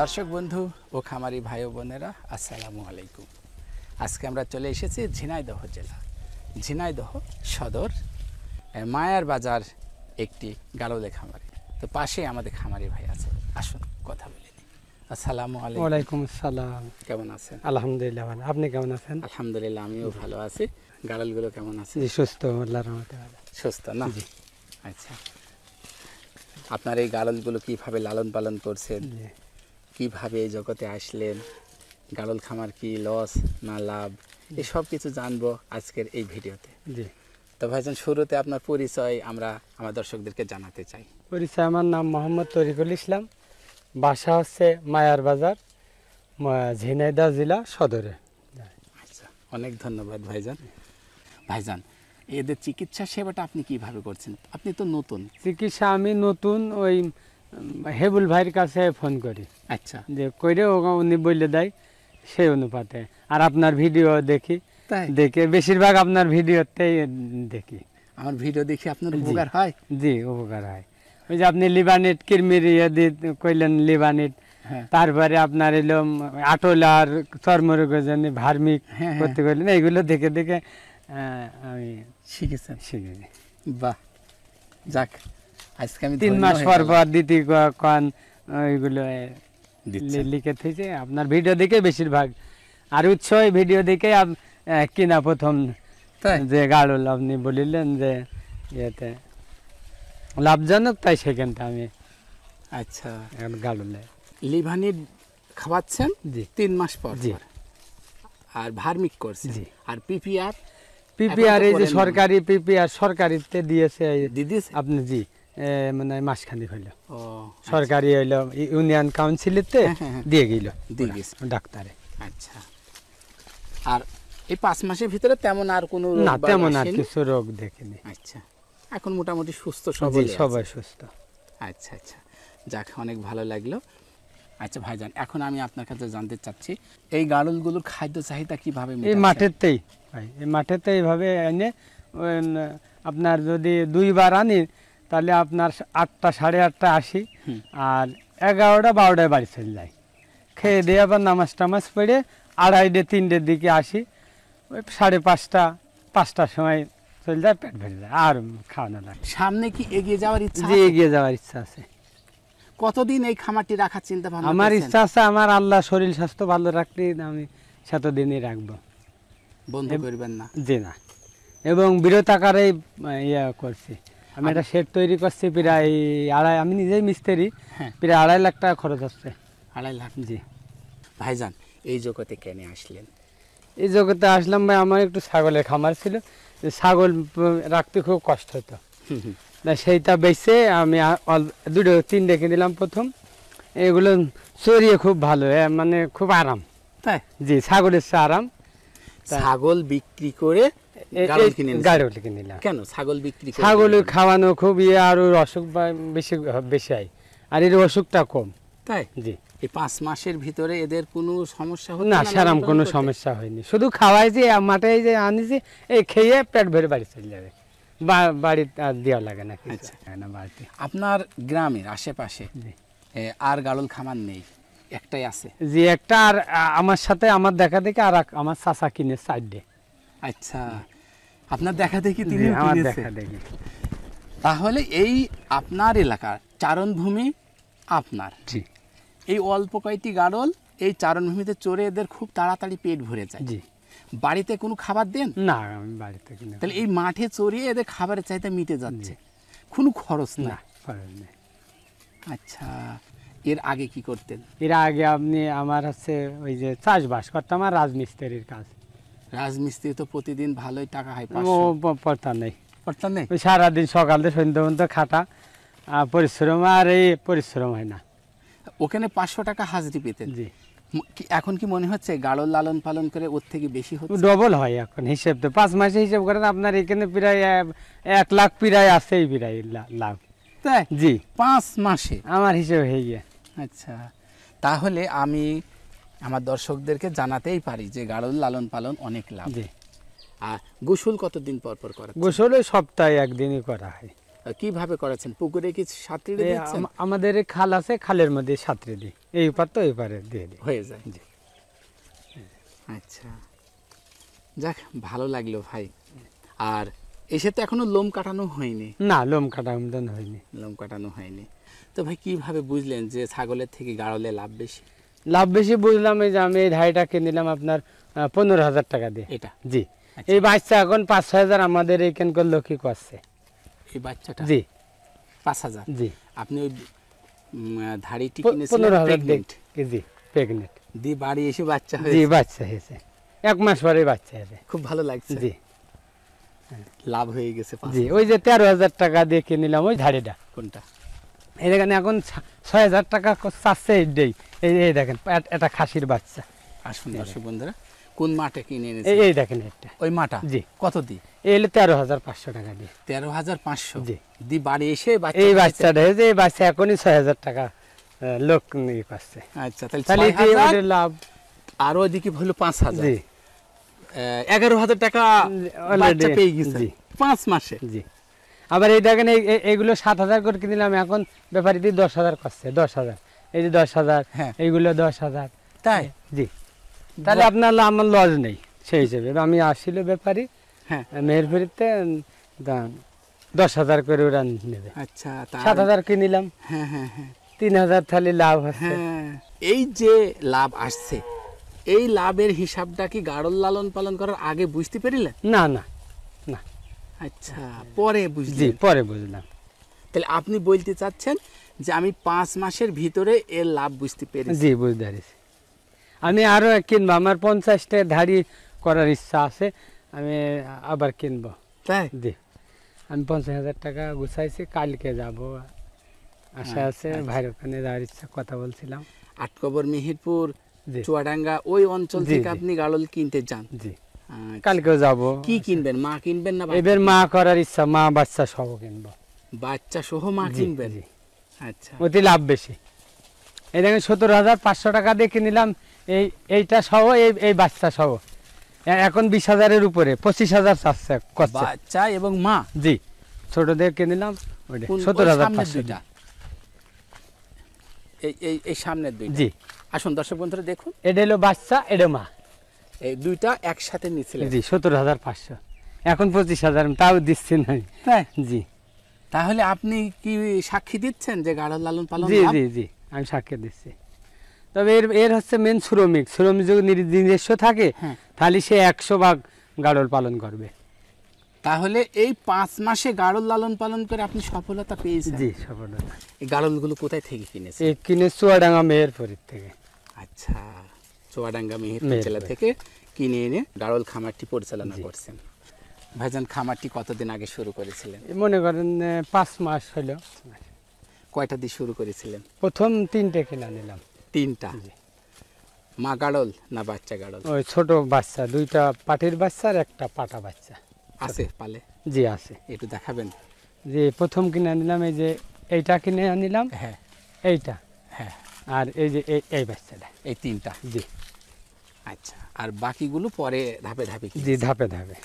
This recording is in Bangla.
দর্শক বন্ধু ও খামারি ভাই বোনেরা আসসালামু আলাইকুম আজকে আমরা চলে এসেছি ঝিনাইদহ জেলা ঝিনাইদহ সদর মায়ার বাজার একটি গালোদে খামারি তো পাশে আমাদের খামারি ভাই আছে আসুন কথা বলি আসসালামু আলাইকুম ওয়ালাইকুম আসসালাম কেমন আছেন আলহামদুলিল্লাহ ভালো আপনি কেমন আছেন আলহামদুলিল্লাহ আমিও ভালো আছি গালালগুলো কেমন আছে সুস্থ সুস্থ না আচ্ছা আপনার এই গালালগুলো কীভাবে লালন পালন করছেন কিভাবে এই জগতে আসলেন গাড়ল খামার কি লস না লাভ এই সব কিছু জানবো আজকের এই ভিডিওতে জি তো ভাইজান শুরুতে আপনার পরিচয় আমরা আমার দর্শকদেরকে জানাতে চাই পরিচয় আমার নাম মোহাম্মদ তরিকুল ইসলাম বাসা হচ্ছে মায়ার বাজার ঝিনাইদা জেলা সদরে আচ্ছা অনেক ধন্যবাদ ভাইজান ভাইজান এদের চিকিৎসা সেবাটা আপনি কিভাবে করছেন আপনি তো নতুন চিকিৎসা আমি নতুন ওই হেবুল ভাইয়ের কাছে ফোন করি আচ্ছা যে কইরে উনি বলে দেয় সেই অনুপাতে আর আপনার ভিডিও দেখি দেখে বেশিরভাগ আপনার ভিডিওতেই দেখি আমার ভিডিও দেখি আপনার উপকার হয় জি উপকার হয় ওই যে আপনি লিবানিট কিরমির ইয়ে কইলেন লিবানিট হ্যাঁ। তারপরে আপনার এলো আটল আর চর্মরোগের জন্য ভার্মিক হ্যাঁ, হ্যাঁ। করতে করলেন এইগুলো দেখে দেখে আমি শিখেছি শিখেছি বাহ যাক আজকে আমি তিন মাস পর পর দিতি কন ওইগুলো লিখে থইছে আপনার ভিডিও দেখে বেশিরভাগ আর উৎস ভিডিও দেখে কিনা প্রথম যে গাড়ল আপনি বলিলেন যে ইয়েতে লাভজনক তাই সেখানটা আমি আচ্ছা গাড়লে লিভানি খাওয়াচ্ছেন জি তিন মাস পর জি আর ভার্মিক করছে জি আর পিপিআর পিপিআর এই যে সরকারি পিপিআর সরকারিতে দিয়েছে দিদিস আপনি জি মানে মাসখানেক হইল সরকারি আচ্ছা। হইলো ইউনিয়ন কাউন্সিলেতে হ্যাঁ, হ্যাঁ, হ্যাঁ। দিয়ে গেল ডাক্তারে আচ্ছা আর এই পাঁচ মাসের ভিতরে তেমন আর কোনো না তেমন আর কিছু রোগ দেখেনি আচ্ছা এখন মোটামুটি সুস্থ সবাই সবাই সুস্থ আচ্ছা আচ্ছা যাক অনেক ভালো লাগলো আচ্ছা ভাইজান এখন আমি আপনার কাছে জানতে চাচ্ছি এই গাড়লগুলোর খাদ্য চাহিদা কীভাবে এই মাঠেতেই ভাই এই মাঠেতে এইভাবে এনে আপনার যদি দুইবার আনি তাহলে আপনার আটটা সাড়ে আটটা আসি আর এগারোটা বারোটায় বাড়ি চলে যায় খেয়ে আচ্ছা। দিয়ে আবার নামাজ টামাজ পড়ে আড়াইটে তিনটের দিকে আসি ওই সাড়ে পাঁচটা পাঁচটার সময় চলে যায় পেট ভরে যায় আর খাওয়ানো লাগে সামনে কি এগিয়ে যাওয়ার ইচ্ছা যে এগিয়ে যাওয়ার ইচ্ছা আছে কতদিন এই খামারটি রাখার চিন্তা ভাবনা আমার ইচ্ছা আছে আমার আল্লাহ শরীর স্বাস্থ্য ভালো রাখলে আমি দিনই রাখবো বন্ধ করবেন না জি না এবং বিরত আকারে ইয়া করছি আমি একটা শেড আচ্ছা। তৈরি করছি প্রায় আড়াই আমি নিজেই মিস্ত্রি হ্যাঁ। প্রায় আড়াই লাখ টাকা খরচ হচ্ছে আড়াই লাখ জি ভাইজান এই জগতে কেন আসলেন এই জগতে আসলাম ভাই আমার একটু ছাগলের খামার ছিল ছাগল রাখতে খুব কষ্ট হতো সেইটা বেছে আমি দুটো তিনটে দিলাম প্রথম এগুলো চড়িয়ে খুব ভালো মানে খুব আরাম তাই জি ছাগলের আরাম ছাগল বিক্রি করে গাড়ল কেন ছাগল বিক্রি ছাগল খাওয়ানো ইয়ে, আর ওর অসুখ বেশি বেশি হয় আর এর অসুখটা কম তাই জি এই পাঁচ মাসের ভিতরে এদের কোনো সমস্যা না কোনো সমস্যা হয়নি শুধু খাওয়াই যে মাঠে যে আনিছি এই খেয়ে পেট ভরে বাড়ি চলে যাবে বাড়ি দেওয়া লাগে আচ্ছা। না বাড়িতে আপনার গ্রামের আশেপাশে আর গাড়ল খামার নেই একটাই আছে জি একটা আর আমার সাথে আমার দেখা দেখে আর আমার চাচা কিনে সাইড আচ্ছা আপনার দেখা দেখি তিনি আমার দেখা তাহলে এই আপনার এলাকার চারণভূমি আপনার জি এই অল্প কয়েকটি গাড়ল এই চারণভূমিতে চড়ে এদের খুব তাড়াতাড়ি পেট ভরে যায় জি বাড়িতে কোনো খাবার দেন না আমি বাড়িতে তাহলে এই মাঠে চড়িয়ে এদের খাবারের চাহিদা মিটে যাচ্ছে কোনো খরচ না আচ্ছা এর আগে কি করতেন এর আগে আপনি আমার হচ্ছে ওই যে চাষবাস করতাম আর রাজমিস্ত্রির কাজ রাজমিস্ত্রি তো প্রতিদিন ভালোই টাকা হয় ও পড়তা নেই পড়তা নেই সারাদিন সকাল থেকে সন্ধ্যা পর্যন্ত খাটা পরিশ্রম আর এই পরিশ্রম হয় না ওখানে পাঁচশো টাকা হাজিরি পেতেন জি এখন কি মনে হচ্ছে গাড়ল লালন পালন করে ওর থেকে বেশি হচ্ছে ডবল হয় এখন হিসেব তো পাঁচ মাসে হিসেব করেন আপনার এখানে প্রায় এক লাখ প্রায় আছে প্রায় লাভ তাই জি পাঁচ মাসে আমার হিসেব হয়ে গিয়ে আচ্ছা তাহলে আমি আমার দর্শকদেরকে জানাতেই পারি যে গাড়ল লালন পালন অনেক লাভ আর গোসল কতদিন পর পর করা গোসলে সপ্তাহে একদিনই করা হয় কিভাবে করেছেন পুকুরে কি সাঁতরে আমাদের খাল আছে খালের মধ্যে সাঁতরে দিই এই পার তো এই পারে দিয়ে দিই হয়ে যায় জি আচ্ছা যাক ভালো লাগলো ভাই আর এসে তো এখনো লোম কাটানো হয়নি না লোম কাটানো হয়নি লোম কাটানো হয়নি তো ভাই কিভাবে বুঝলেন যে ছাগলের থেকে গাড়লে লাভ বেশি লাভ বেশি বুঝলাম এই যে আমি এই ধাড়িটা কিনলাম আপনার পনেরো হাজার টাকা দিয়ে এটা জি আচ্ছা। এই বাচ্চা এখন পাঁচ হাজার আমাদের এইখানকার লক্ষ্মী করছে এই বাচ্চাটা জি পাঁচ হাজার জি আপনি ওই ধাড়িটি পনেরো হাজার কেজি প্রেগনেন্ট দি বাড়ি এসে বাচ্চা জি বাচ্চা হয়েছে এক মাস পরে বাচ্চা হয়েছে খুব ভালো লাগছে জি লাভ হয়ে গেছে জি ওই যে তেরো হাজার টাকা দিয়ে কিনলাম ওই ধাড়িটা কোনটা এখানে এখন ছয় হাজার টাকা চাচ্ছে এই এই এই দেখেন এটা খাসির বাচ্চা আসুন দর্শক বন্ধুরা কোন মাঠে কিনে এনেছে এই দেখেন একটা ওই মাটা জি কত দি এলে তেরো হাজার পাঁচশো টাকা দিয়ে তেরো হাজার পাঁচশো জি দি বাড়ি এসে এই বাচ্চাটা এই বাচ্চা এখনই ছয় হাজার টাকা লোক নিয়ে পাচ্ছে আচ্ছা তাহলে লাভ আর ওইদিকে হলো পাঁচ হাজার জি এগারো হাজার টাকা পেয়ে গেছে জি পাঁচ মাসে জি আবার এই দেখেন এগুলো সাত হাজার করে কিনলাম এখন দিয়ে দশ হাজার করছে দশ হাজার এই যে দশ হাজার হ্যাঁ। এইগুলো দশ হাজার তাই জি তাহলে আপনার আমার লজ নেই সেই হিসেবে আমি আসছিল ব্যাপারী হ্যাঁ মেহেরপুরিতে দশ হাজার করে ওরা নেবে আচ্ছা সাত হাজার কিনিলাম হ্যাঁ হ্যাঁ হ্যাঁ তিন হাজার থালি লাভ হচ্ছে হ্যাঁ, এই যে লাভ আসছে এই লাভের হিসাবটা কি গাড়ল লালন পালন করার আগে বুঝতে পারিলেন না না না আচ্ছা পরে বুঝলি পরে বুঝলাম তাহলে আপনি বলতে চাচ্ছেন যে আমি পাঁচ মাসের ভিতরে এর লাভ বুঝতে পেরেছি জি বুঝতে পেরেছি আমি আরও কিনবো আমার পঞ্চাশটা ধাড়ি করার ইচ্ছা আছে আমি আবার কিনবো তাই জি আমি পঞ্চাশ হাজার টাকা গুছাইছি কালকে যাব আশা হ্যাঁ, আছে আচ্ছা। ভাইয়ের ওখানে যাওয়ার ইচ্ছা কথা বলছিলাম আটকবর মিহিরপুর চুয়াডাঙ্গা ওই অঞ্চল থেকে আপনি গাড়ল কিনতে যান জি আচ্ছা। কালকেও যাব কি কিনবেন মা কিনবেন না এবার মা করার ইচ্ছা মা বাচ্চা সব কিনবো বাচ্চা সহ মা কিনবেন আচ্ছা অতি লাভ বেশি এই দেখেন সতেরো হাজার পাঁচশো টাকা দিয়ে কিনলাম এই এইটা সহ এই এই বাচ্চা সহ এখন বিশ হাজারের উপরে পঁচিশ হাজার চারশো বাচ্চা এবং মা জি ছোটদের কিনিলাম ওইটা সতেরো হাজার পাঁচশো এই এই এই সামনের দুই জি আসুন দর্শক বন্ধুরা দেখুন এটা হলো বাচ্চা এটা মা এই দুইটা একসাথে নিয়েছিলেন জি সতেরো হাজার পাঁচশো এখন পঁচিশ হাজার তাও দিচ্ছি না জি তাহলে আপনি কি সাক্ষী দিচ্ছেন যে গাঢ় লালন পালন জি জি জি আমি সাক্ষী দিচ্ছি তবে এর এর হচ্ছে মেন শ্রমিক শ্রমিক যদি নিজস্ব থাকে হ্যাঁ। তাহলে সে একশো ভাগ গাঢ়ল পালন করবে তাহলে এই পাঁচ মাসে গাঢ় লালন পালন করে আপনি সফলতা পেয়েছেন জি সফলতা এই গাড়লগুলো কোথায় থেকে কিনেছেন এই কিনে চুয়াডাঙ্গা মেয়ের মেহেরপুরের থেকে আচ্ছা চুয়াডাঙ্গা মেয়ের জেলা থেকে কিনে এনে গাড়ল খামারটি পরিচালনা করছেন ভাইজান খামারটি কতদিন আগে শুরু করেছিলেন মনে করেন পাঁচ মাস হইল কয়টা দিয়ে শুরু করেছিলেন প্রথম তিনটে কিনা নিলাম তিনটা মা গাড়ল না বাচ্চা গাড়ল ওই ছোট বাচ্চা দুইটা পাটির বাচ্চা আর একটা পাটা বাচ্চা আছে পালে জি আছে একটু দেখাবেন যে প্রথম কিনে আনিলাম এই যে এইটা কিনে আনিলাম হ্যাঁ এইটা হ্যাঁ আর এই যে এই বাচ্চাটা এই তিনটা জি আচ্ছা আর বাকিগুলো পরে ধাপে ধাপে জি ধাপে ধাপে